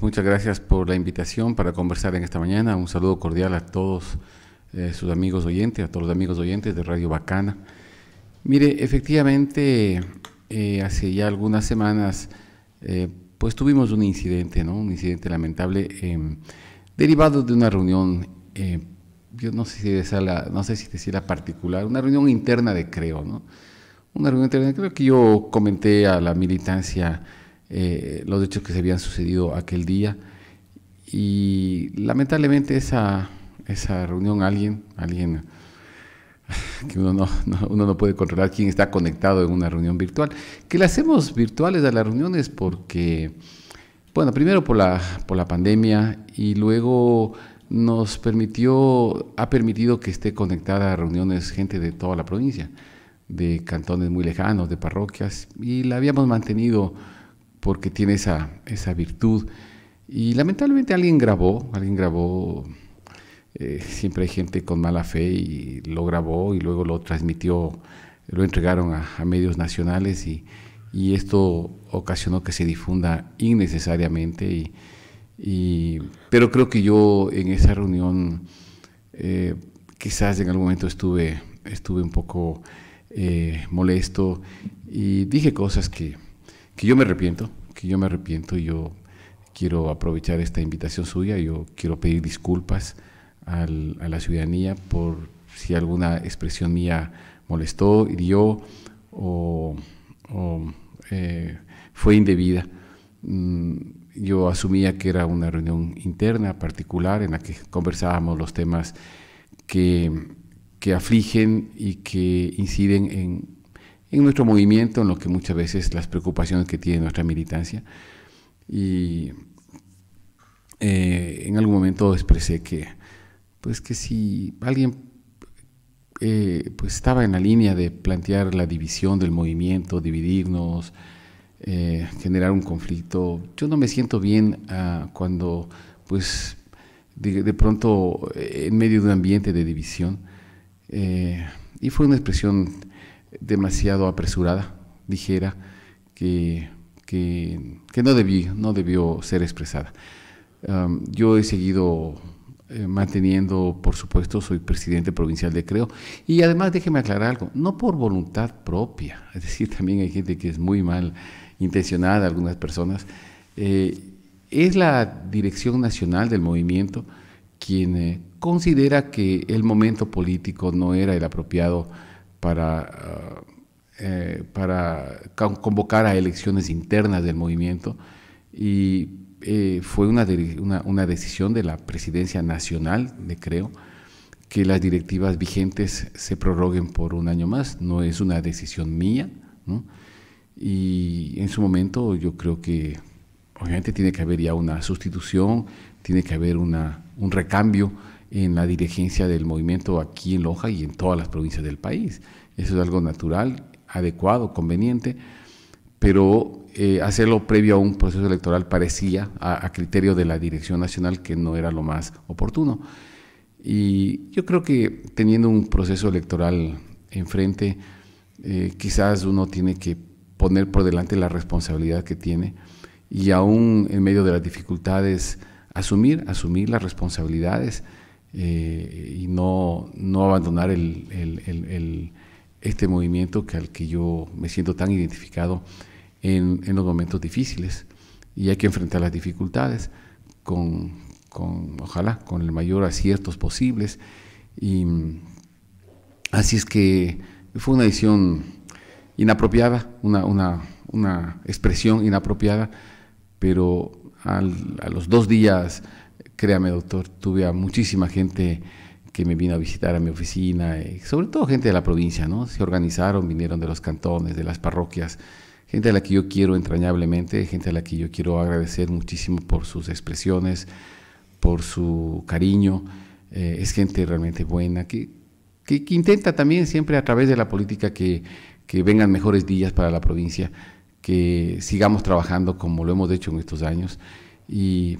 muchas gracias por la invitación para conversar en esta mañana. Un saludo cordial a todos eh, sus amigos oyentes, a todos los amigos oyentes de Radio Bacana. Mire, efectivamente, eh, hace ya algunas semanas, eh, pues tuvimos un incidente, ¿no? Un incidente lamentable em, derivado de una reunión, em, yo no sé si decirla, no sé si particular, una reunión interna de Creo, ¿no? Una reunión interna de Creo que yo comenté a la militancia eh, los hechos que se habían sucedido aquel día. Y lamentablemente esa, esa reunión, alguien, alguien que uno no, uno no puede controlar quién está conectado en una reunión virtual, que le hacemos virtuales a las reuniones porque, bueno, primero por la, por la pandemia y luego nos permitió, ha permitido que esté conectada a reuniones gente de toda la provincia, de cantones muy lejanos, de parroquias, y la habíamos mantenido porque tiene esa, esa virtud. Y lamentablemente alguien grabó, alguien grabó, eh, siempre hay gente con mala fe y lo grabó y luego lo transmitió, lo entregaron a, medios nacionales y, y, esto ocasionó que se difunda innecesariamente. Y, y, pero creo que yo en esa reunión eh, quizás en algún momento estuve, estuve un poco eh, molesto y dije cosas que que yo me arrepiento, que yo me arrepiento, yo quiero aprovechar esta invitación suya, yo quiero pedir disculpas a la ciudadanía por si alguna expresión mía molestó, hirió o, eh, fue indebida. Mm, yo asumía que era una reunión interna, particular, en la que conversábamos los temas que afligen y que inciden en en nuestro movimiento, en lo que muchas veces las preocupaciones que tiene nuestra militancia. Y eh, en algún momento expresé que, pues que si alguien eh, pues estaba en la línea de plantear la división del movimiento, dividirnos, eh, generar un conflicto, yo no me siento bien ah, cuando pues de, de, pronto en medio de un ambiente de división. y fue una expresión demasiado apresurada, dijera, que, no, debió, no debió ser expresada. yo he seguido eh, manteniendo, por supuesto, soy presidente provincial de Creo. Y además, déjeme aclarar algo, no por voluntad propia, es decir, también hay gente que es muy mal intencionada, algunas personas. Eh, es la Dirección Nacional del Movimiento quien eh, considera que el momento político no era el apropiado para, ah, eh, convocar a elecciones internas del movimiento y eh, fue una, decisión de la presidencia nacional, de creo, que las directivas vigentes se prorroguen por un año más, no es una decisión mía, y en su momento yo creo que obviamente tiene que haber ya una sustitución, tiene que haber un recambio en la dirigencia del movimiento aquí en Loja y en todas las provincias del país. Eso es algo natural, adecuado, conveniente, pero eh, hacerlo previo a un proceso electoral parecía, a, criterio de la Dirección Nacional, que no era lo más oportuno. Y yo creo que teniendo un proceso electoral enfrente, eh, quizás uno tiene que poner por delante la responsabilidad que tiene y aún en medio de las dificultades, asumir, asumir las responsabilidades eh, y no, no abandonar el, este movimiento que al que yo me siento tan identificado en, en los momentos difíciles. Y hay que enfrentar las dificultades con, con, ojalá, con el mayor aciertos posibles. Y, así es que fue una decisión inapropiada, una, una, una expresión inapropiada, pero a los dos días Créame, doctor, tuve a muchísima gente que me vino a visitar a mi oficina, eh, sobre todo gente de la provincia, ¿no? Se organizaron, vinieron de los cantones, de las parroquias, gente a la que yo quiero entrañablemente, gente a la que yo quiero agradecer muchísimo por sus expresiones, por su cariño. Eh, es gente realmente buena, que, que, que, intenta también siempre a través de la política que, que vengan mejores días para la provincia, que sigamos trabajando como lo hemos hecho en estos años. Y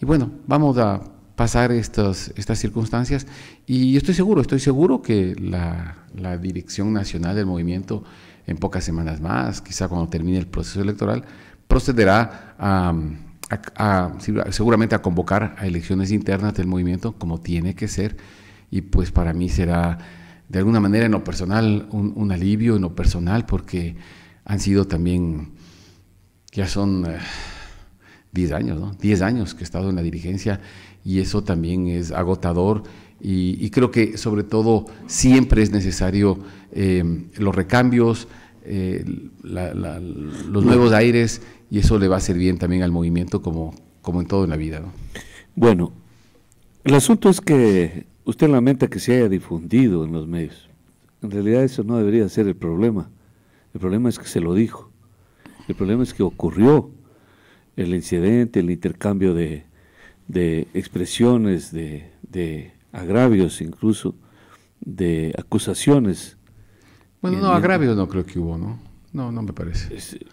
y bueno, vamos a pasar estas, estas circunstancias y estoy seguro, estoy seguro que la, la dirección nacional del movimiento en pocas semanas más, quizá cuando termine el proceso electoral, procederá a, seguramente a convocar a elecciones internas del movimiento como tiene que ser y pues para mí será de alguna manera en lo personal un, alivio en lo personal porque han sido también ya son... Eh, 10 años, ¿no? 10 años que he estado en la dirigencia y eso también es agotador y, creo que sobre todo siempre es necesario em, los recambios, eh, los nuevos aires y eso le va a hacer bien también al movimiento como, como en todo en la vida. ¿no? Bueno, el asunto es que usted lamenta que se haya difundido en los medios. En realidad eso no debería ser el problema. El problema es que se lo dijo. El problema es que ocurrió el incidente, el intercambio de, expresiones, de, agravios incluso, de acusaciones. Bueno, no, agravios no creo que hubo, ¿no? No, no me parece. Eh,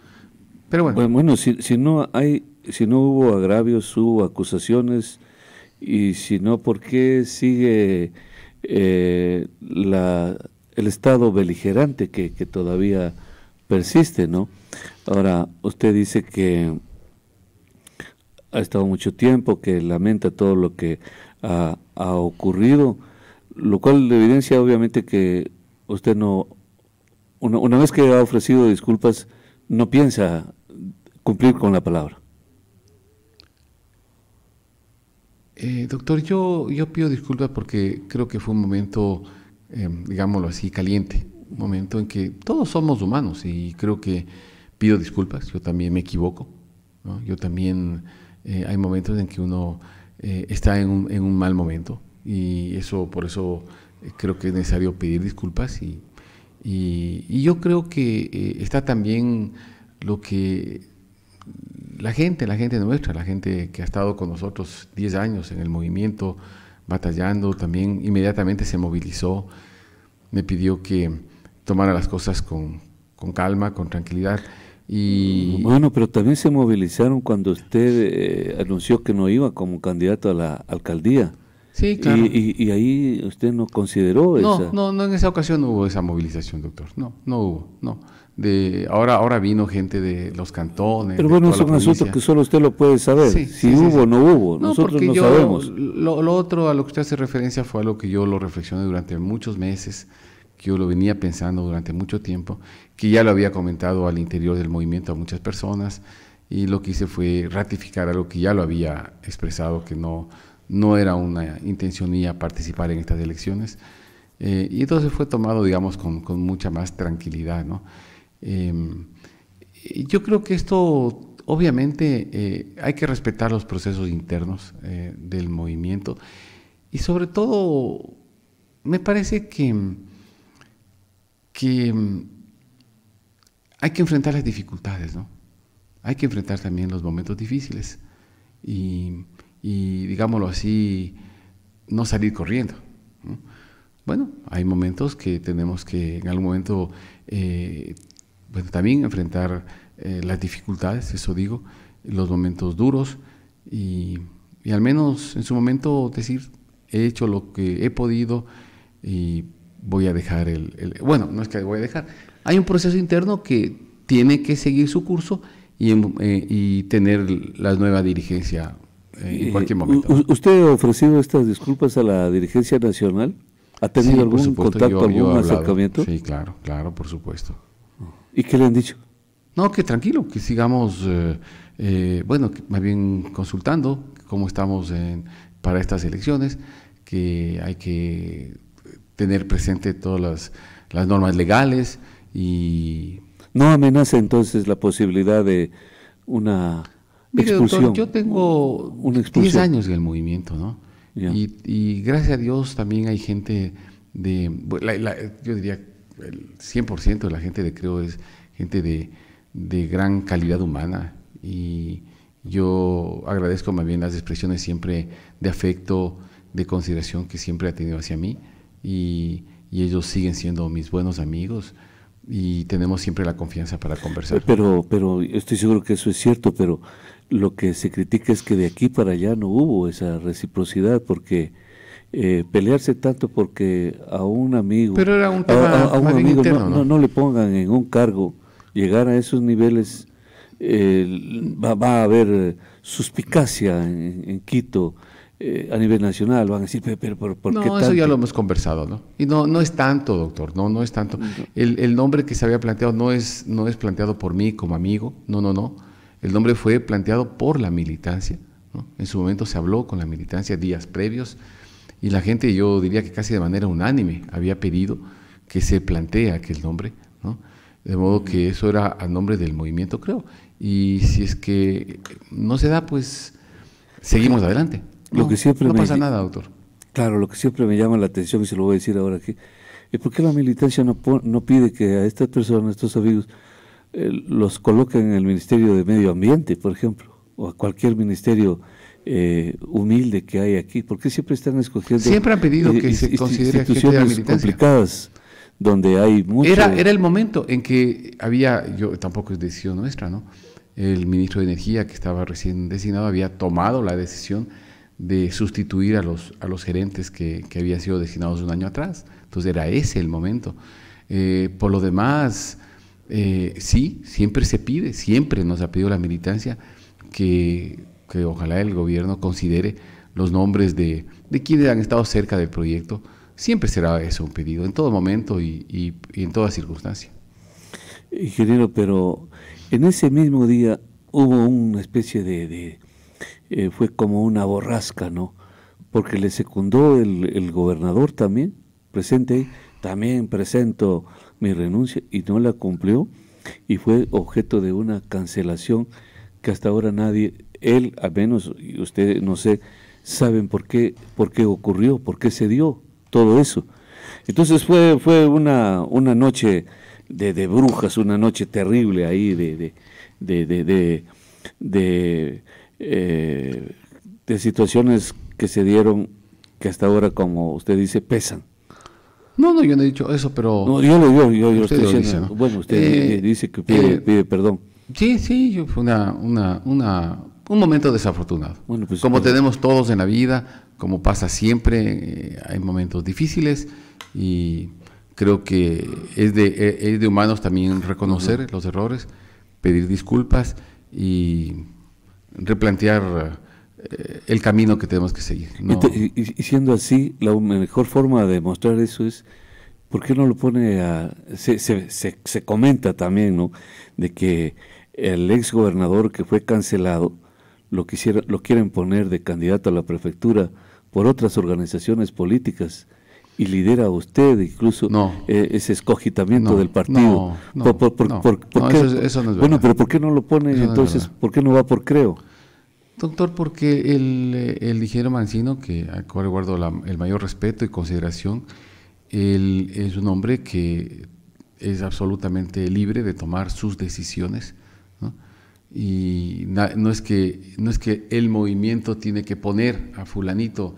Pero bueno. Bueno, si, si, no hay, si no hubo agravios, hubo acusaciones, y si no, ¿por qué sigue eh, la, el estado beligerante que, que todavía persiste, ¿no? Ahora, usted dice que ha estado mucho tiempo, que lamenta todo lo que ha, ocurrido, lo cual evidencia obviamente que usted no, una, vez que ha ofrecido disculpas, no piensa cumplir con la palabra. Eh, doctor, yo, yo pido disculpas porque creo que fue un momento, em, digámoslo así, caliente, un momento en que todos somos humanos y creo que pido disculpas, yo también me equivoco, yo también eh, hay momentos en que uno eh, está en un, mal momento y eso por eso eh, creo que es necesario pedir disculpas y, y, yo creo que está también lo que la gente, la gente nuestra, la gente que ha estado con nosotros 10 años en el movimiento, batallando, también inmediatamente se movilizó, me pidió que tomara las cosas con, con calma, con tranquilidad. Y bueno, pero también se movilizaron cuando usted eh, anunció que no iba como candidato a la alcaldía. Sí, claro. Y, ahí usted no consideró no, esa. No, no, en esa ocasión no hubo esa movilización, doctor. No, no hubo, no. De, ahora, ahora vino gente de los cantones. Pero bueno, es un asunto que solo usted lo puede saber. si hubo o no hubo. Nosotros no sabemos. Lo, lo otro a lo que usted hace referencia fue algo que yo lo reflexioné durante muchos meses que yo lo venía pensando durante mucho tiempo, que ya lo había comentado al interior del movimiento a muchas personas y lo que hice fue ratificar algo que ya lo había expresado, que no, no era una intención mía participar en estas elecciones. Eh, y entonces fue tomado, digamos, con, con mucha más tranquilidad. ¿no? Em, yo creo que esto, obviamente, eh, hay que respetar los procesos internos eh, del movimiento y sobre todo, me parece que que mm, hay que enfrentar las dificultades, ¿no? Hay que enfrentar también los momentos difíciles y, digámoslo así, no salir corriendo. Bueno, hay momentos que tenemos que en algún momento eh, también enfrentar eh, las dificultades, eso digo, los momentos duros y, y, al menos en su momento decir, he hecho lo que he podido y voy a dejar el, Bueno, no es que voy a dejar. Hay un proceso interno que tiene que seguir su curso y, eh, y tener la nueva dirigencia eh, en eh, cualquier momento. ¿Usted ha ofrecido estas disculpas a la dirigencia nacional? ¿Ha tenido algún contacto, algún acercamiento? Sí, claro, claro, por supuesto. ¿Y qué le han dicho? No, que tranquilo, que sigamos, bueno, más bien consultando cómo estamos para estas elecciones, que hay que tener presente todas las, normas legales y... No amenaza entonces la posibilidad de una expulsión. Doctor, yo tengo 10 años en el movimiento, ¿no? Y, gracias a Dios también hay gente de, yo diría el 100% de la gente de Creo es gente de, de gran calidad humana y yo agradezco más bien las expresiones siempre de afecto, de consideración que siempre ha tenido hacia mí y, ellos siguen siendo mis buenos amigos y tenemos siempre la confianza para conversar. Pero, pero estoy seguro que eso es cierto, pero lo que se critica es que de aquí para allá no hubo esa reciprocidad porque eh, pelearse tanto porque a un amigo, pero no, le pongan en un cargo, llegar a esos niveles eh, va, a haber eh, suspicacia en Quito eh, a nivel nacional. Van a decir, pero, por ¿por qué tanto? eso ya lo hemos conversado, ¿no? Y no, no es tanto, doctor, no, no es tanto. El, nombre que se había planteado no es, no es planteado por mí como amigo, no, no, no. El nombre fue planteado por la militancia. ¿no? En su momento se habló con la militancia días previos y la gente, yo diría que casi de manera unánime, había pedido que se plantea aquel nombre, ¿no? De modo que mm. eso era a nombre del movimiento, creo. Y si es que no se da, pues seguimos adelante que siempre pasa nada, doctor. Claro, lo que siempre me llama la atención, y se lo voy a decir ahora aquí, es por qué la militancia no, no pide que a estas personas, a estos amigos, eh, los coloquen en el Ministerio de Medio Ambiente, por ejemplo, o a cualquier ministerio eh, humilde que hay aquí. ¿Por qué siempre están escogiendo siempre han pedido eh, que se considere instituciones complicadas? donde hay mucho... Era, era el momento en que había, yo tampoco es decisión nuestra, ¿no? El ministro de Energía que estaba recién designado había tomado la decisión de sustituir a los, a los gerentes que, que habían sido designados un año atrás. Entonces era ese el momento. Eh, por lo demás, eh, sí, siempre se pide, siempre nos ha pedido la militancia que, ojalá el gobierno considere los nombres de, quienes han estado cerca del proyecto. Siempre será eso un pedido, en todo momento y, en toda circunstancia. Ingeniero, pero en ese mismo día hubo una especie de eh, fue como una borrasca, ¿no? Porque le secundó el, gobernador también, presente, también presento mi renuncia y no la cumplió y fue objeto de una cancelación que hasta ahora nadie, él al menos, y usted no sé, saben por qué, por qué ocurrió, por qué se dio todo eso. Entonces fue, fue una, una noche de, brujas, una noche terrible ahí de, de eh, de situaciones que se dieron que hasta ahora, como usted dice, pesan. No, no, yo no he dicho eso, pero... No, yo lo, yo, yo, yo estoy diciendo. Dice, Bueno, usted eh, dice que eh, pide, perdón. Sí, sí, fue una, una, un momento desafortunado. Pues, como tenemos todos en la vida, como pasa siempre, hay momentos difíciles y creo que es de, de humanos también reconocer los errores, pedir disculpas y replantear eh, el camino que tenemos que seguir. Y, siendo así, la mejor forma de mostrar eso es, ¿por qué no lo pone a... Se, se, se, comenta también, ¿no? De que el exgobernador que fue cancelado lo, quisiera, lo quieren poner de candidato a la prefectura por otras organizaciones políticas y lidera usted incluso eh, ese escogitamiento del partido. bueno, pero ¿por qué no lo pone entonces? ¿Por qué no va por creo? Doctor, porque el, eh, el Mancino, que al cual guardo el mayor respeto y consideración, él es un hombre que es absolutamente libre de tomar sus decisiones. Y no, es que, no es que el movimiento tiene que poner a fulanito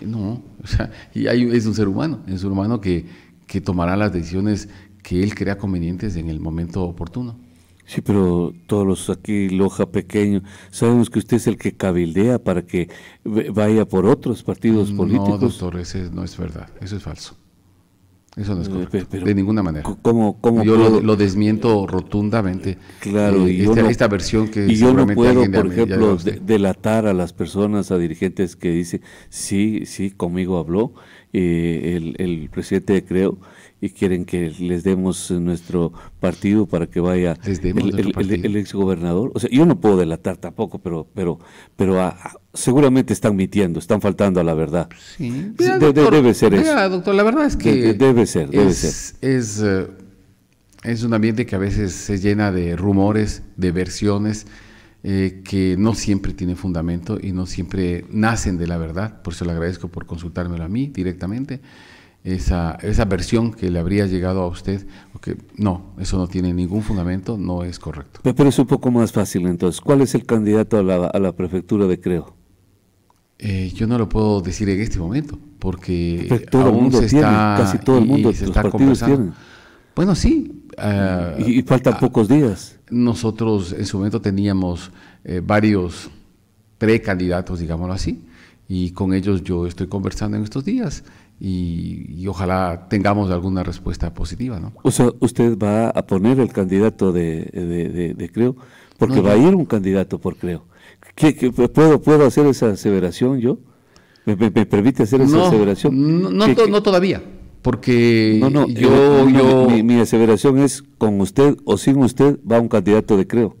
eh, no, o sea, y hay, es un ser humano, es un ser humano que, que tomará las decisiones que él crea convenientes en el momento oportuno. Sí, pero todos los aquí, Loja pequeño, sabemos que usted es el que cabildea para que vaya por otros partidos políticos. No, doctor, ese no es verdad, eso es falso. Eso no es eh, correcto, de ninguna manera. yo lo, desmiento rotundamente. Claro, eh, y este, esta, versión que y yo no puedo, por ejemplo, delatar a las personas, a dirigentes que dicen, sí, sí, conmigo habló eh, el, el, presidente de Creo y quieren que les demos nuestro partido para que vaya el, ex gobernador O sea, yo no puedo delatar tampoco, pero pero pero ah, ah, seguramente están mintiendo, están faltando a la verdad. debe ser eso. Doctor, la verdad es que debe ser, es, eh, Es, un ambiente que a veces se llena de rumores, de versiones. Eh, que no siempre tiene fundamento y no siempre nacen de la verdad, por eso le agradezco por consultármelo a mí directamente esa, versión que le habría llegado a usted, porque no, eso no tiene ningún fundamento, no es correcto. Pero es un poco más fácil entonces. ¿Cuál es el candidato a la, a la prefectura de Creo? Eh, yo no lo puedo decir en este momento, porque mundo casi todo el mundo, está partidos Bueno, sí. Ah, y, faltan ah, pocos días. Nosotros en su momento teníamos eh, varios precandidatos, digámoslo así, y con ellos yo estoy conversando en estos días y, ojalá tengamos alguna respuesta positiva. ¿no? O sea, usted va a poner el candidato de, de, Creo, porque va a ir un candidato por Creo. ¿Qué, puedo, ¿Puedo hacer esa aseveración yo? ¿Me, permite hacer esa aseveración? No, no, todavía, porque yo... yo, yo mi, mi, aseveración es, con usted o sin usted va un candidato de Creo.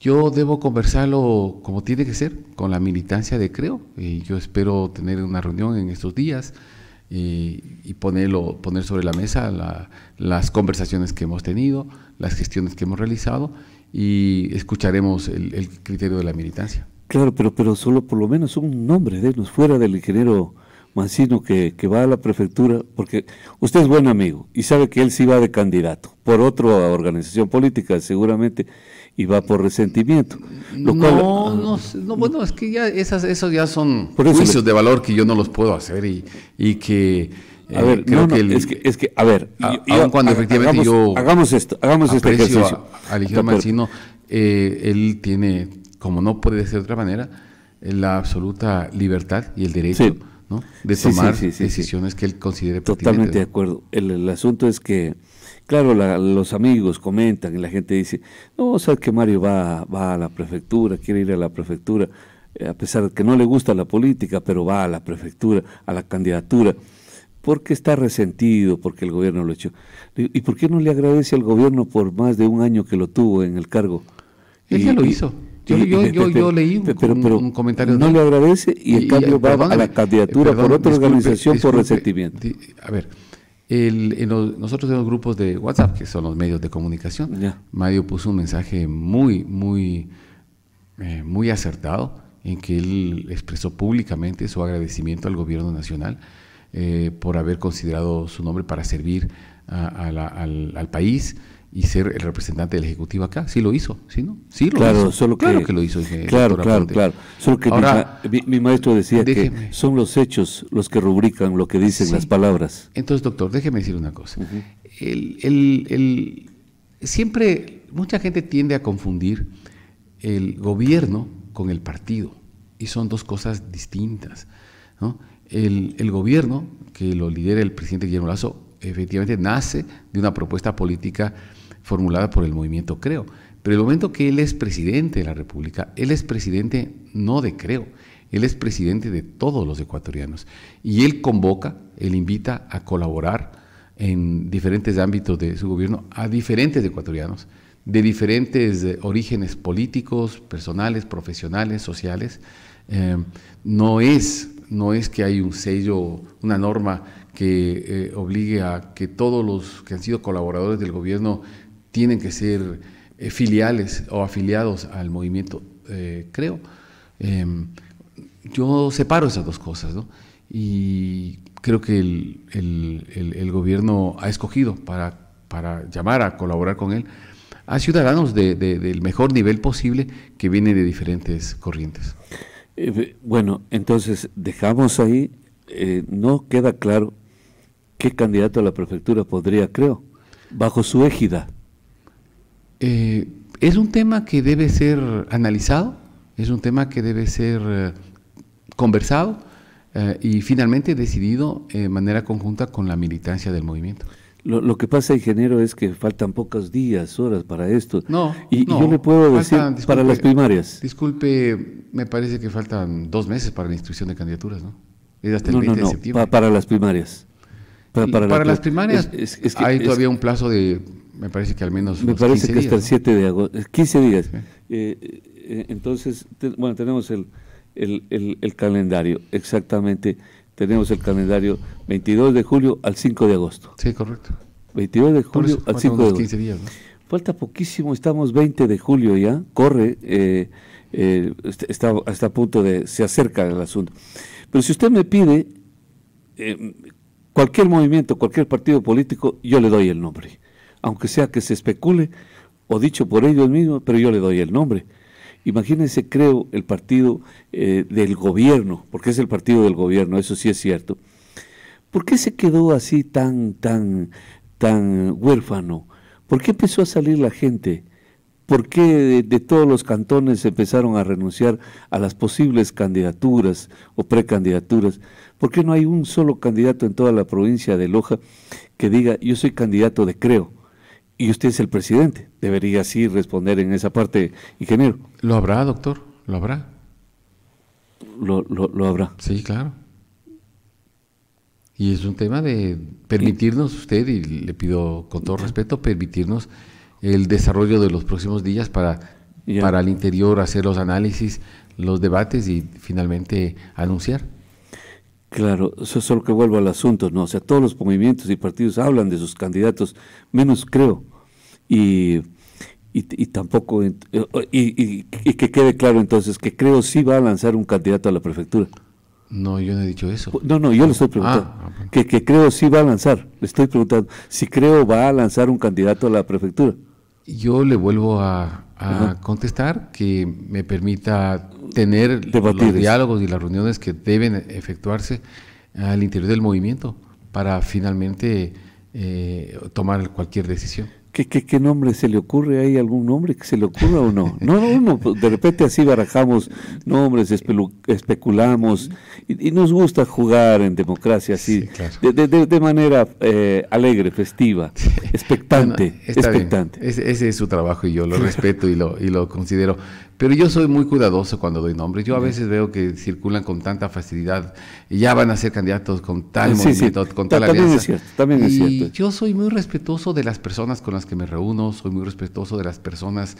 Yo debo conversarlo como tiene que ser, con la militancia de Creo. Y yo espero tener una reunión en estos días y, ponerlo, poner sobre la mesa las conversaciones que hemos tenido, las gestiones que hemos realizado y escucharemos el, criterio de la militancia. Claro, pero, pero solo por lo menos un nombre de fuera del ingeniero Mancino que, que, va a la prefectura, porque usted es buen amigo y sabe que él sí va de candidato por otra organización política, seguramente y va por resentimiento. no, ah. no, bueno, es que ya esas, esos ya son juicios de valor que yo no los puedo hacer y, y que... a ver, eh, creo no, que el, es, que, es que, a ver, cuando efectivamente yo... Hagamos esto, hagamos este ejercicio. A, a Mancino, eh, él tiene, como no puede ser de otra manera, eh, la absoluta libertad y el derecho ¿no? de tomar decisiones que él considere pertinentes. Totalmente de acuerdo. el asunto es que Claro, los amigos comentan y la gente dice, no, sabes que Mario va, va a la prefectura, quiere ir a la prefectura, eh, a pesar de que no le gusta la política, pero va a la prefectura, a la candidatura, porque está resentido, porque el gobierno lo echó. ¿Y por qué no le agradece al gobierno por más de un año que lo tuvo en el cargo? Él ya lo hizo. Yo, leí un, comentario. No le agradece y en cambio va a la eh, candidatura por otra organización por resentimiento. a ver, el, en eh, los, nosotros tenemos grupos de WhatsApp, que son los medios de comunicación. Mario puso un mensaje muy, muy, eh, muy acertado en que él expresó públicamente su agradecimiento al gobierno nacional eh, por haber considerado su nombre para servir al, país y ser el representante del Ejecutivo acá. Sí lo hizo, ¿sí no? Sí lo claro, hizo. Solo claro que, lo hizo. Eh, claro, claro, claro. Solo que mi, maestro decía que son los hechos los que rubrican lo que dicen las palabras. Entonces, doctor, déjeme decir una cosa. el, el, el, siempre mucha gente tiende a confundir el gobierno con el partido y son dos cosas distintas. ¿no? El, el gobierno, que lo lidera el presidente Guillermo Lazo, efectivamente nace de una propuesta política formulada por el movimiento Creo. Pero el momento que él es presidente de la República, él es presidente no de Creo, él es presidente de todos los ecuatorianos. Y él convoca, él invita a colaborar en diferentes ámbitos de su gobierno a diferentes ecuatorianos de diferentes eh, orígenes políticos, personales, profesionales, sociales. Eh, no, es, no es que hay un sello, una norma que eh, obligue a que todos los que han sido colaboradores del gobierno tienen que ser eh, filiales o afiliados al movimiento, eh, creo. Em, yo separo esas dos cosas, ¿no? Y creo que el, gobierno ha escogido para, llamar a colaborar con él a ciudadanos de, del mejor nivel posible que vienen de diferentes corrientes. Eh, bueno, entonces dejamos ahí, no queda claro qué candidato a la prefectura podría, creo, bajo su égida. Eh, es un tema que debe ser analizado, es un tema que debe ser eh, conversado eh, y finalmente decidido de manera conjunta con la militancia del movimiento. Lo, que pasa, ingeniero, es que faltan pocos días, horas para esto. No, y, yo le puedo decir para las primarias. Disculpe, me parece que faltan dos meses para la inscripción de candidaturas, ¿no? Es hasta el no, de septiembre. para las primarias. Para, las primarias hay todavía un plazo de, me parece que al menos... Me parece que hasta el 7 de agosto, 15 eh, días. Eh, eh, entonces, bueno, tenemos el, el, el, calendario, exactamente, tenemos el calendario 22 de julio al 5 de agosto. Sí, correcto. 22 de julio al 5 de agosto. 15 días, ¿no? Falta poquísimo, estamos 20 de julio ya, corre, eh, está, está a punto de, se acerca el asunto. Pero si usted me pide em, cualquier movimiento, cualquier partido político, yo le doy el nombre. Aunque sea que se especule o dicho por ellos mismos, pero yo le doy el nombre. Imagínense, creo, el partido eh, del gobierno, porque es el partido del gobierno, eso sí es cierto. ¿Por qué se quedó así tan, tan, tan huérfano? ¿Por qué empezó a salir la gente? ¿Por qué de, todos los cantones empezaron a renunciar a las posibles candidaturas o precandidaturas? ¿Por qué no hay un solo candidato en toda la provincia de Loja que diga yo soy candidato de Creo y usted es el presidente? Debería así responder en esa parte, ingeniero. Lo habrá, doctor, lo habrá. lo habrá. Sí, claro. Y es un tema de permitirnos, usted, y le pido con todo respeto, permitirnos el desarrollo de los próximos días para, para el interior hacer los análisis, los debates y finalmente anunciar. Claro, eso es que vuelvo al asunto, ¿no? O sea, todos los movimientos y partidos hablan de sus candidatos, menos creo. Y, y, tampoco, y, que quede claro entonces que creo sí va a lanzar un candidato a la prefectura. No, yo no he dicho eso. No, no, yo le estoy preguntando. Ah, ah, que, que creo sí va a lanzar. Le estoy preguntando si creo va a lanzar un candidato a la prefectura. Yo le vuelvo a, contestar que me permita tener los diálogos y las reuniones que deben efectuarse al interior del movimiento para finalmente eh, tomar cualquier decisión. ¿Qué, ¿Qué, nombre se le ocurre? ¿Hay algún nombre que se le ocurra o no? No, no, no pues, de repente así barajamos nombres, especulamos y, nos gusta jugar en democracia así, de, manera eh, alegre, festiva, expectante. expectante. Ese, ese, es su trabajo y yo lo respeto y lo, y lo considero. Pero yo soy muy cuidadoso cuando doy nombres. Yo a veces veo que circulan con tanta facilidad y ya van a ser candidatos con tal movimiento, con tal también también es y cierto. Yo soy muy respetuoso de las personas con las que me reúno, soy muy respetuoso de las personas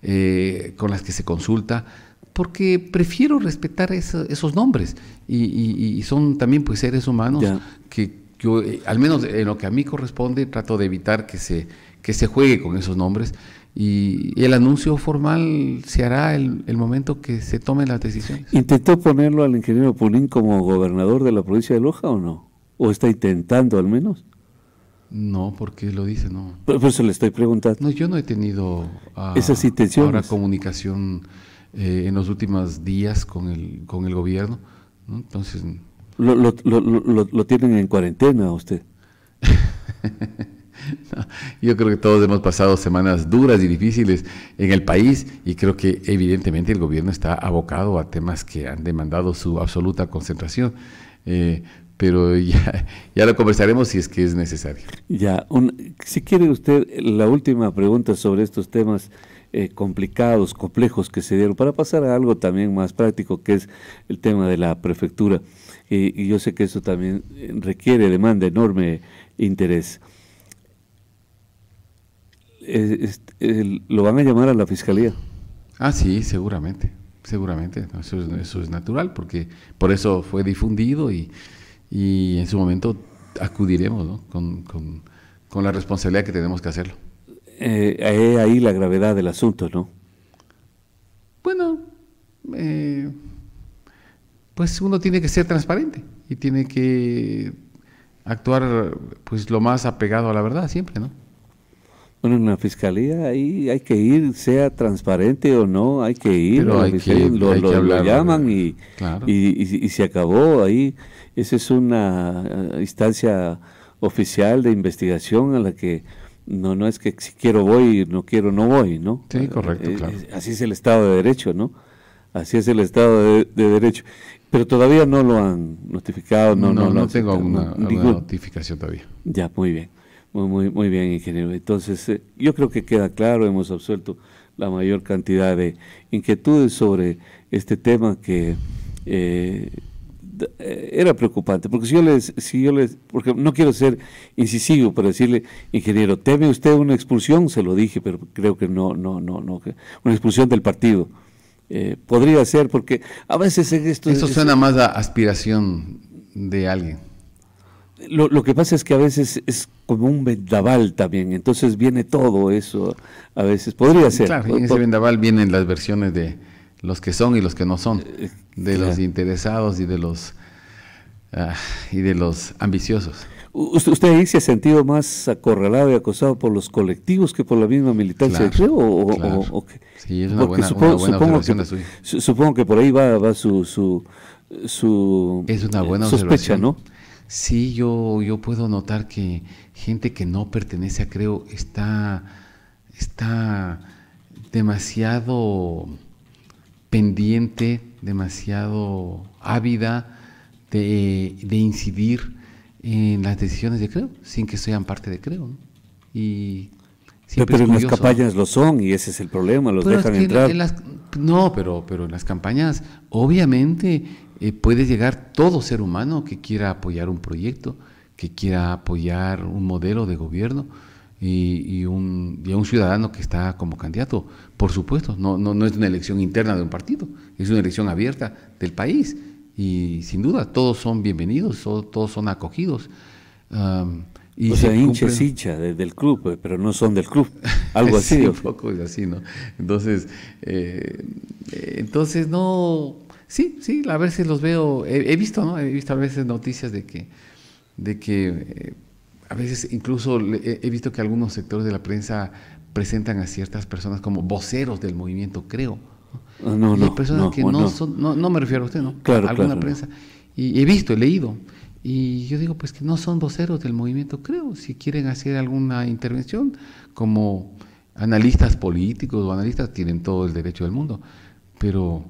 eh, con las que se consulta porque prefiero respetar esos nombres y, son también pues seres humanos que yo, eh, al menos en lo que a mí corresponde, trato de evitar que se, que se juegue con esos nombres y, el anuncio formal se hará el, momento que se tomen las decisiones. ¿Intentó ponerlo al ingeniero Pulín como gobernador de la provincia de Loja o no? ¿O está intentando al menos? No, porque lo dice, no. Por, eso le estoy preguntando. No, yo no he tenido una ah, Ahora comunicación eh, en los últimos días con el, con el gobierno. Entonces. Lo, lo, lo, lo tienen en cuarentena usted. yo creo que todos hemos pasado semanas duras y difíciles en el país y creo que evidentemente el gobierno está abocado a temas que han demandado su absoluta concentración. Eh, pero ya, lo conversaremos si es que es necesario. Ya, si quiere usted la última pregunta sobre estos temas eh, complicados, complejos que se dieron, para pasar a algo también más práctico, que es el tema de la prefectura. y yo sé que eso también requiere, demanda enorme interés lo van a llamar a la fiscalía. Ah, sí, seguramente, seguramente. Eso es, natural, porque por eso fue difundido y, en su momento acudiremos con, la responsabilidad que tenemos que hacerlo. Eh, ahí la gravedad del asunto, ¿no? Bueno, eh, pues uno tiene que ser transparente y tiene que actuar pues lo más apegado a la verdad siempre, ¿no? Bueno, en la fiscalía ahí hay que ir, sea transparente o no, hay que ir, lo, llaman y, y, se acabó ahí. Esa es una eh, instancia oficial de investigación a la que no no es que si quiero voy, no quiero no voy, ¿no? Sí, correcto, eh, claro. Eh, así es el Estado de Derecho, ¿no? Así es el Estado de, Derecho. Pero todavía no lo han notificado, no, no, no, tengo una, una notificación todavía. Ya, muy bien. Muy, muy, bien, ingeniero. Entonces, eh, yo creo que queda claro, hemos absuelto la mayor cantidad de inquietudes sobre este tema que eh, eh, era preocupante, porque si yo les, si yo les, porque no quiero ser incisivo para decirle, ingeniero, teme usted una expulsión, se lo dije, pero creo que no, no, no, no, una expulsión del partido. podría ser, porque a veces en esto... Eso suena más a aspiración de alguien. Lo, que pasa es que a veces es como un vendaval también, entonces viene todo eso, a veces podría ser. Claro, en ese vendaval vienen las versiones de los que son y los que no son, eh, de los interesados y de los, ah, y de los ambiciosos. ¿Usted ahí se ha sentido más acorralado y acosado por los colectivos que por la misma militancia claro, sí, es una buena, supongo, observación que, supongo que por ahí va, va su, su, es una buena eh, sospecha, ¿no? sí yo, yo puedo notar que gente que no pertenece a Creo está, está demasiado pendiente, demasiado ávida de, incidir en las decisiones de Creo, sin que sean parte de Creo. Y pero, en las campañas lo son y ese es el problema, los dejan entrar. no, pero, pero en las campañas, obviamente, eh, puede llegar todo ser humano que quiera apoyar un proyecto, que quiera apoyar un modelo de gobierno y, un, un ciudadano que está como candidato. Por supuesto, no, no, no es una elección interna de un partido, es una elección abierta del país y sin duda todos son bienvenidos, todos, son acogidos. y o se sea, hinchas hincha del club, pues, pero no son del club. Algo así. un poco es así, ¿no? Entonces, eh, entonces no, Sí, sí, a veces los veo, he, visto, ¿no? He visto a veces noticias de que, de que eh, a veces incluso he, visto que algunos sectores de la prensa presentan a ciertas personas como voceros del movimiento, creo. No, ah, no, no personas que no, son, no, me refiero a usted, ¿no? Claro, Alguna prensa. Y he visto, he leído. Y yo digo, pues que no son voceros del movimiento, creo. Si quieren hacer alguna intervención, como analistas políticos o analistas, tienen todo el derecho del mundo. Pero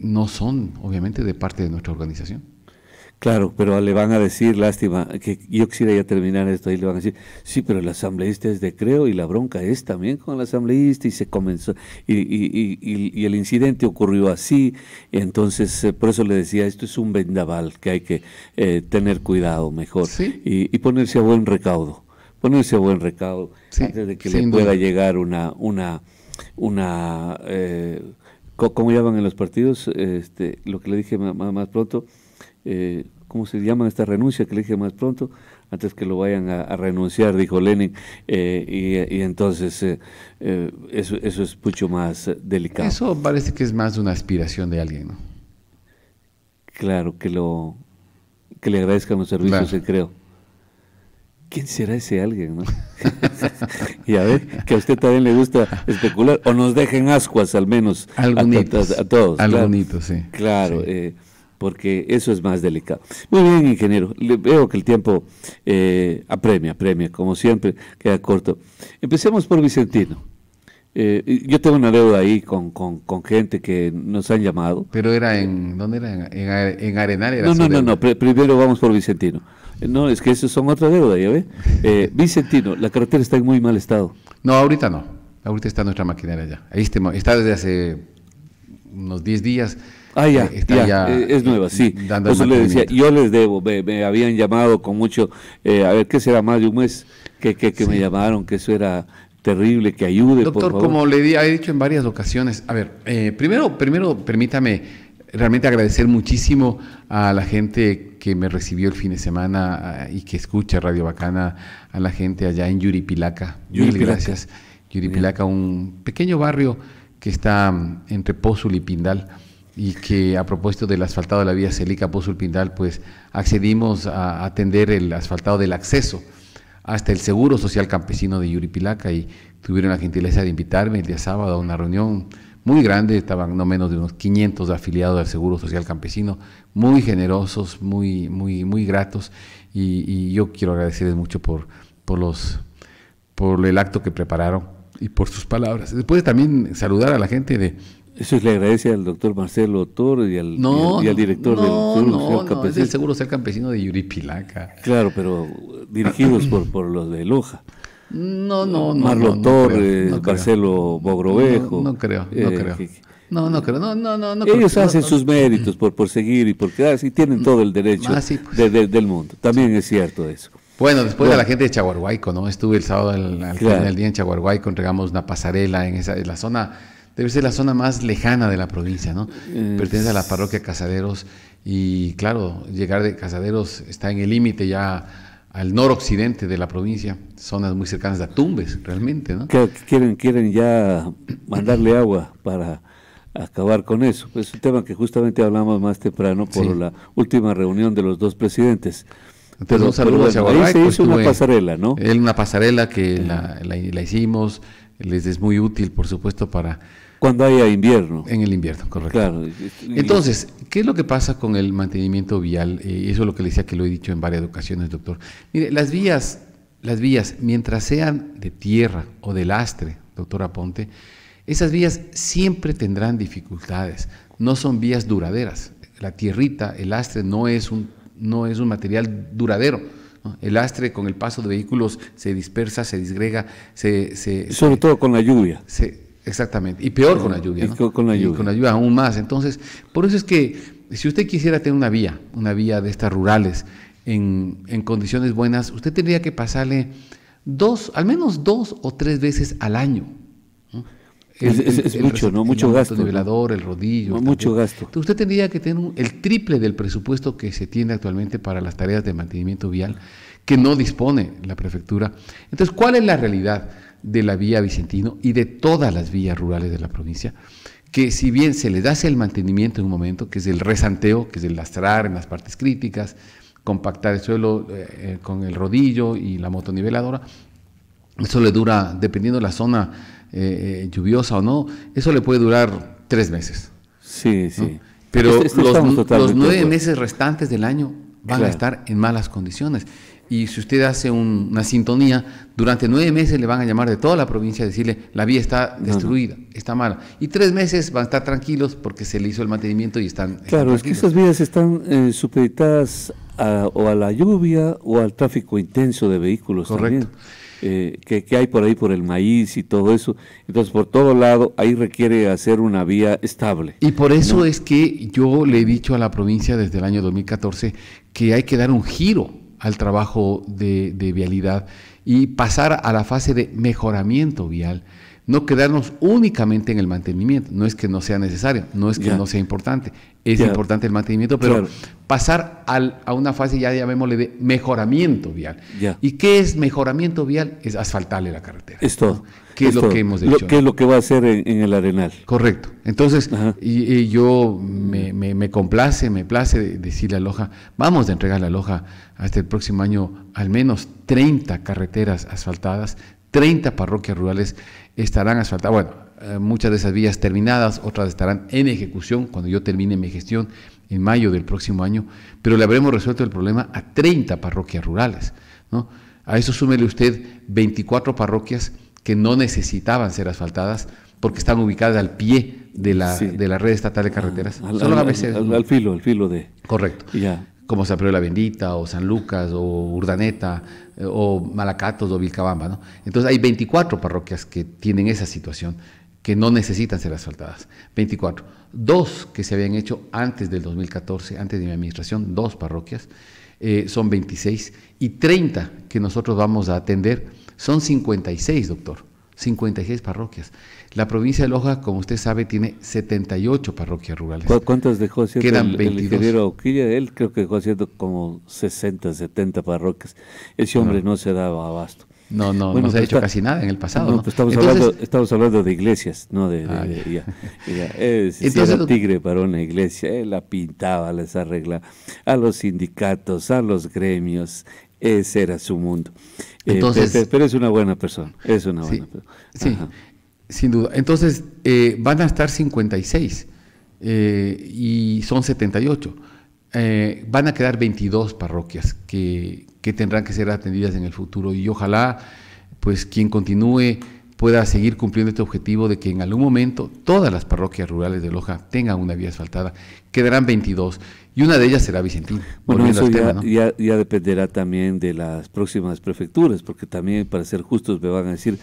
no son, obviamente, de parte de nuestra organización. Claro, pero le van a decir, lástima, que yo quisiera ya terminar esto, y le van a decir, sí, pero el asambleísta es de creo y la bronca es también con el asambleísta y se comenzó, y, y, y, el incidente ocurrió así, entonces eh, por eso le decía, esto es un vendaval que hay que eh, tener cuidado mejor y ponerse a buen recaudo, ponerse a buen recaudo antes de que le pueda llegar una... una, una eh, ¿Cómo llaman en los partidos? Este, lo que le dije más, pronto, eh, ¿cómo se llama esta renuncia que le dije más pronto? Antes que lo vayan a, renunciar, dijo Lenin, eh, y, entonces eh, eso, eso es mucho más delicado. Eso parece que es más una aspiración de alguien, ¿no? Claro, que, lo, que le agradezcan los servicios, creo. ¿Quién será ese alguien, no? y a ver, que a usted también le gusta especular, o nos dejen ascuas al menos. a, a, todos. algo claro. sí. Claro, eh, porque eso es más delicado. Muy bien, ingeniero, le veo que el tiempo eh, apremia, apremia, como siempre, queda corto. Empecemos por Vicentino. Eh, yo tengo una deuda ahí con, gente que nos han llamado. Pero era en, ¿dónde era? En, en Arenal No, no, no, no, primero vamos por Vicentino. No, es que esos son otra deuda, ¿ya ¿eh? ve? Eh, Vicentino, la carretera está en muy mal estado. No, ahorita no. Ahorita está nuestra maquinaria ya. Ahí está desde hace unos 10 días. Ah, ya, eh, es nueva, sí. yo les debo, me, habían llamado con mucho, a ver, ¿qué será más de un mes? Que, me llamaron, que eso era terrible, que ayude. Doctor, como le he dicho en varias ocasiones, a ver, primero, primero permítame realmente agradecer muchísimo a la gente que me recibió el fin de semana ah, y que escucha Radio Bacana a la gente allá en Yuripilaca. Yuripilaca. Mil gracias. Yuripilaca, un pequeño barrio que está mm, entre Pozul y Pindal y que a propósito del asfaltado de la vía Celica Pozul Pindal, pues accedimos a atender el asfaltado del acceso hasta el Seguro Social Campesino de Yuripilaca y tuvieron la gentileza de invitarme el día sábado a una reunión muy grande, estaban no menos de unos 500 afiliados al Seguro Social Campesino, muy generosos, muy, muy, muy gratos y, yo quiero agradecerles mucho por, por, los, por el acto que prepararon y por sus palabras. Después también saludar a la gente de... Eso es le agradece al doctor Marcelo Toro y al, director del Seguro Social Campesino. Seguro de Yuripilaca. Claro, pero dirigidos por, por los de Loja. No, no, no. Marlon no, Torres, Marcelo Bogrovejo. No, creo, no eh, creo. no, no creo, no, no, no. Ellos hacen sus méritos por, por seguir y por quedarse y tienen todo el derecho ah, pues. del mundo. También es cierto eso. Bueno, después de la gente de Chaguarguayco, ¿no? Estuve el sábado al, del día en Chaguarguayco, entregamos una pasarela en, esa, en la zona, debe ser la zona más lejana de la provincia, ¿no? Pertenece a la parroquia Casaderos y claro, llegar de Casaderos está en el límite ya al noroccidente de la provincia, zonas muy cercanas a Tumbes, realmente, ¿no? Que quieren, quieren ya mandarle agua para acabar con eso. Es un tema que justamente hablamos más temprano por la última reunión de los dos presidentes. Entonces, un saludo Ahí se pues hizo una pasarela, ¿no? Él, una pasarela que la, hicimos, les es muy útil, por supuesto, para cuando haya invierno. En el invierno, correcto. Claro. Entonces, ¿qué es lo que pasa con el mantenimiento vial? Y eh, eso es lo que le decía que lo he dicho en varias ocasiones, doctor. Mire, las vías, las vías, mientras sean de tierra o de lastre, doctor Aponte, esas vías siempre tendrán dificultades. No son vías duraderas. La tierrita, el lastre, no es un, no es un material duradero. El lastre con el paso de vehículos se dispersa, se disgrega, se... Sobre todo con la lluvia. Se, Exactamente. Y peor con la lluvia. Y con la lluvia. con la aún más. Entonces, por eso es que si usted quisiera tener una vía, una vía de estas rurales, en, condiciones buenas, usted tendría que pasarle dos, al menos dos o tres veces al año. es, mucho, ¿no? Mucho gasto. El nivelador, el rodillo. mucho gasto. usted tendría que tener el triple del presupuesto que se tiene actualmente para las tareas de mantenimiento vial, que no dispone la prefectura. Entonces, ¿cuál es la realidad? de la vía Vicentino y de todas las vías rurales de la provincia, que si bien se le hace el mantenimiento en un momento, que es el resanteo, que es el lastrar en las partes críticas, compactar el suelo eh, eh, con el rodillo y la motoniveladora, eso le dura, dependiendo de la zona eh, lluviosa o no, eso le puede durar tres meses. Sí, sí. Pero este, este los, nueve meses restantes del año van a estar en malas condiciones y si usted hace una sintonía, durante nueve meses le van a llamar de toda la provincia a decirle, la vía está destruida, está mala. Y tres meses van a estar tranquilos porque se le hizo el mantenimiento y están... claro, es que esas vías están eh, supeditadas o a la lluvia o al tráfico intenso de vehículos. Correcto. Eh, que, hay por ahí por el maíz y todo eso. Entonces, por todo lado, ahí requiere hacer una vía estable. Y por eso es que yo le he dicho a la provincia desde el año 2014 que hay que dar un giro al trabajo de, de vialidad y pasar a la fase de mejoramiento vial no quedarnos únicamente en el mantenimiento. No es que no sea necesario, no es que no sea importante. Es importante el mantenimiento, pero pasar al, a una fase ya llamémosle de mejoramiento vial. ¿Y qué es mejoramiento vial? Es asfaltarle la carretera. Es todo. ¿Qué es, lo que hemos hecho? ¿Qué es lo que va a hacer en, el arenal? Correcto. Entonces, y, yo me, me, me, complace, me place decirle a Loja, vamos a entregar a Loja hasta el próximo año al menos 30 carreteras asfaltadas, 30 parroquias rurales estarán asfaltadas, bueno, eh, muchas de esas vías terminadas, otras estarán en ejecución cuando yo termine mi gestión en mayo del próximo año, pero le habremos resuelto el problema a 30 parroquias rurales. ¿no? A eso súmele usted 24 parroquias que no necesitaban ser asfaltadas porque están ubicadas al pie de la, de la red estatal de carreteras. Al, Solo al, filo, al filo de... Correcto. Ya. Como San Pedro de la Bendita o San Lucas o Urdaneta, o Malacatos o Vilcabamba. ¿no? Entonces hay 24 parroquias que tienen esa situación, que no necesitan ser asfaltadas. 24. Dos que se habían hecho antes del 2014, antes de mi administración, dos parroquias, eh, son 26. Y 30 que nosotros vamos a atender son 56, doctor. 56 parroquias. La provincia de Loja, como usted sabe, tiene 78 parroquias rurales. ¿Cuántas dejó cierto el, Él creo que dejó haciendo como 60, 70 parroquias. Ese hombre no, se daba abasto. No, no, no se ha pues hecho casi nada en el pasado. No, pues estamos, hablando, estamos hablando de iglesias, no de... era tigre para una iglesia, él eh, la pintaba, les arreglaba. a los sindicatos, a los gremios, ese era su mundo. Eh, Entonces, pero es una buena persona, es una buena persona. sin duda. Entonces, eh, van a estar 56 eh, y son 78. van a quedar 22 parroquias que, que tendrán que ser atendidas en el futuro y ojalá pues quien continúe pueda seguir cumpliendo este objetivo de que en algún momento todas las parroquias rurales de Loja tengan una vía asfaltada. Quedarán 22 y una de ellas será Vicentín. Bueno, eso ya, dependerá también de las próximas prefecturas, porque también, para ser justos, me van a decir,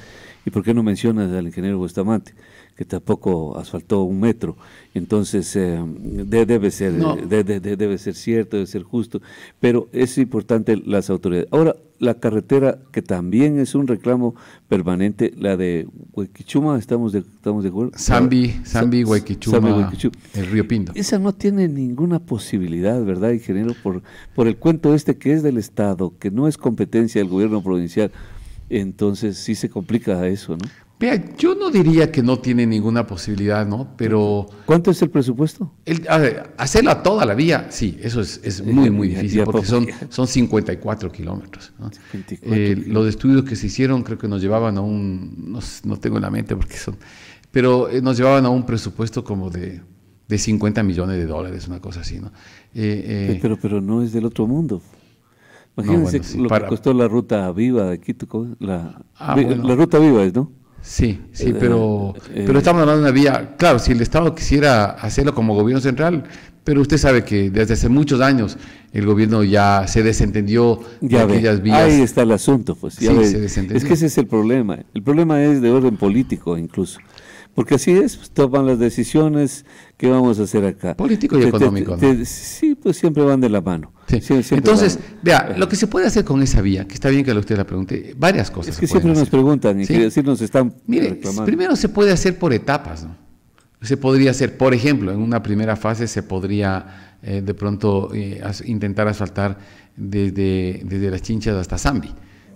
¿y por qué no mencionas al ingeniero Bustamante? que tampoco asfaltó un metro. Entonces, eh, debe, ser, debe ser cierto, debe ser justo, pero es importante las autoridades. Ahora, la carretera, que también es un reclamo permanente, la de Huequichuma, estamos de, estamos de acuerdo. Zambi, Zambi, Huequichuma, el río Pindo. Esa no tiene ninguna posibilidad, ¿verdad, ingeniero? Por, por el cuento este que es del Estado, que no es competencia del gobierno provincial. Entonces sí se complica eso, ¿no? yo no diría que no tiene ninguna posibilidad, ¿no? Pero... ¿Cuánto es el presupuesto? El, a hacerla toda la vía, sí, eso es, es eh, muy, muy difícil, porque son, son 54 eh, kilómetros. los estudios que se hicieron creo que nos llevaban a un, no, tengo en la mente porque son, pero eh, nos llevaban a un presupuesto como de, de 50 millones de dólares, una cosa así, ¿no? pero, pero no es del otro mundo. Imagínense lo que costó la ruta viva de Quito, la, ah, la ruta viva, es, ¿no? Sí, sí, eh, pero, eh, pero estamos hablando de una vía, claro, si el Estado quisiera hacerlo como gobierno central, pero usted sabe que desde hace muchos años el gobierno ya se desentendió de aquellas vías. Ahí está el asunto, pues. sí, Es que ese es el problema. El problema es de orden político incluso. Porque así es, pues, toman las decisiones que vamos a hacer acá. Político y económico. sí, pues siempre van de la mano. Entonces, vea, lo que se puede hacer con esa vía, que está bien que usted la pregunte, varias cosas. Es que siempre nos preguntan y ¿Sí? decir nos están. Mire, primero se puede hacer por etapas, ¿no? Se podría hacer, por ejemplo, en una primera fase se podría eh, de pronto eh, intentar asfaltar desde, desde las Chinchas hasta Zambi.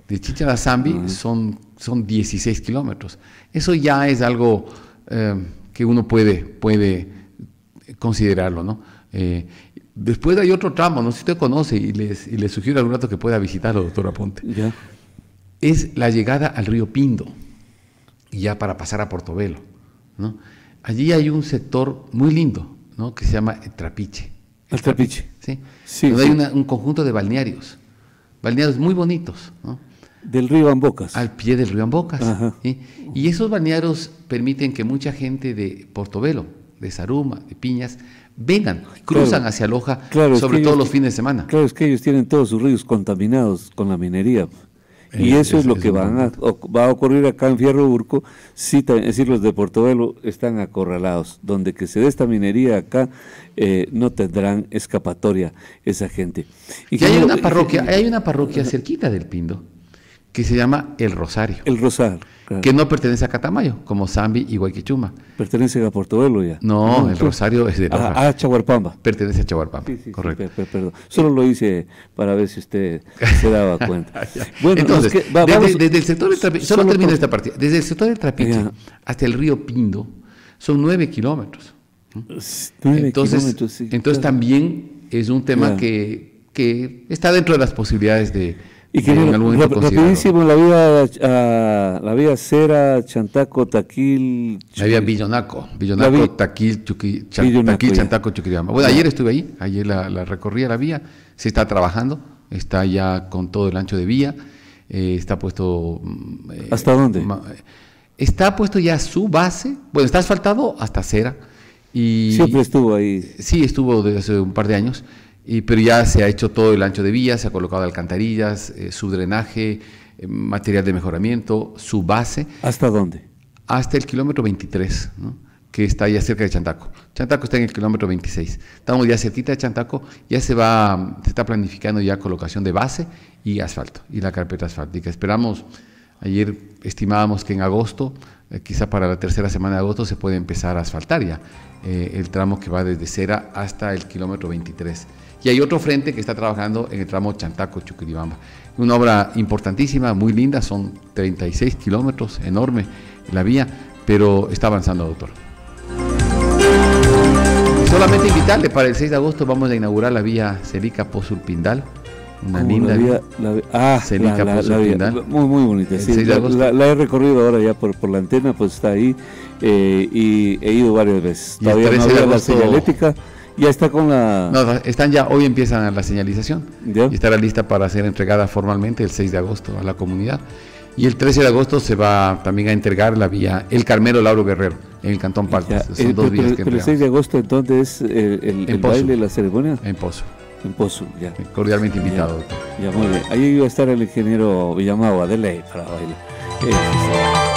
De Chinchas a Zambi son, son 16 kilómetros. Eso ya es algo Em, que uno puede, puede considerarlo, ¿no? Eh, después hay otro tramo, no sé si usted conoce y les, sugiero algún rato que pueda visitarlo, doctor Aponte. ¿Ya? Es la llegada al río Pindo, y ya para pasar a Portobelo, ¿no? Allí hay un sector muy lindo, ¿no? Que se llama el Trapiche. El Trapiche. Sí. donde hay un conjunto de balnearios, balnearios muy bonitos, ¿no? Del río Ambocas. Al pie del río Ambocas. Y esos balnearios permiten que mucha gente de Portobelo, de Zaruma de Piñas, vengan, cruzan hacia Loja, sobre todo los fines de semana. Claro, es que ellos tienen todos sus ríos contaminados con la minería. Pues. Eh, y eso es, lo que van va a ocurrir acá en Fierro Urco, si es decir, los de Portobelo están acorralados, donde que se dé esta minería acá, eh, no tendrán escapatoria esa gente. Y, hay, una parroquia, hay una parroquia cerquita del Pindo, que se llama El Rosario. El Rosario. Que no pertenece a Catamayo, como Zambi y Guayquichuma. Pertenece a Portobelo ya. No, ah, el Rosario es de Ah, A, ah, Chahuarpamba. Pertenece a Chahuarpamba, sí, sí, correcto. Sí, perdón. Solo lo hice para ver si usted se daba cuenta. bueno, Entonces, vamos, desde, el sector del Trapiche, solo, esta partida, desde el sector del Trapiche hasta el río Pindo son nueve kilómetros. Nueve entonces, sí. entonces también es un tema que, que está dentro de las posibilidades de y que rapidísimo, la vía, la vía Cera, Chantaco, Taquil... Villonaco, Villonaco, Taquil, Chantaco, Bueno, ayer estuve ahí, ayer la, la recorría la vía, se está trabajando, está ya con todo el ancho de vía, eh, está puesto... Mm, eh, ¿Hasta dónde? Eh, está puesto ya su base, bueno, está asfaltado hasta Cera. Y, Siempre estuvo ahí. Sí, estuvo desde hace un par de años. Y, pero ya se ha hecho todo el ancho de vía, se ha colocado alcantarillas, eh, su drenaje, eh, material de mejoramiento, su base. ¿Hasta dónde? Hasta el kilómetro 23, que está ya cerca de Chantaco. Chantaco está en el kilómetro 26. Estamos ya cerquita de Chantaco, ya se va, se está planificando ya colocación de base y asfalto, y la carpeta asfáltica. Esperamos, ayer estimábamos que en agosto, eh, quizá para la tercera semana de agosto, se puede empezar a asfaltar ya el tramo que va desde Cera hasta el kilómetro 23 y hay otro frente que está trabajando en el tramo Chantaco-Chuquiribamba. Una obra importantísima, muy linda, son 36 kilómetros, enorme la vía, pero está avanzando, doctor. Solamente invitarle, para el 6 de agosto vamos a inaugurar la vía celica Pindal, una linda vía, ah, muy muy bonita la, he recorrido ahora ya por, la antena pues está ahí eh, y he ido varias veces y todavía no había la ya está con la... No, están ya, hoy empiezan la señalización. Y estará lista para ser entregada formalmente el 6 de agosto a la comunidad. Y el 13 de agosto se va también a entregar la vía El Carmelo Lauro Guerrero, en el Cantón Paltas. Son eh, dos que el 6 de agosto entonces el, el, baile, la ceremonia. En Pozo. En Pozo, ya. Cordialmente invitado. Ya, muy bien. Ahí iba a estar el ingeniero llamado de para bailar. Eh,